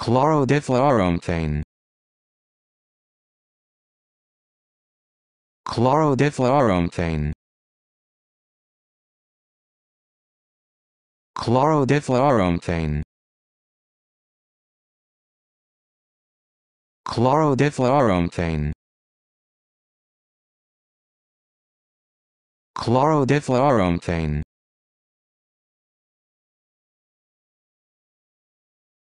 Chlorodifluoromethane Chlorodifluoromethane Chlorodifluoromethane Chlorodifluoromethane Chlorodifluoromethane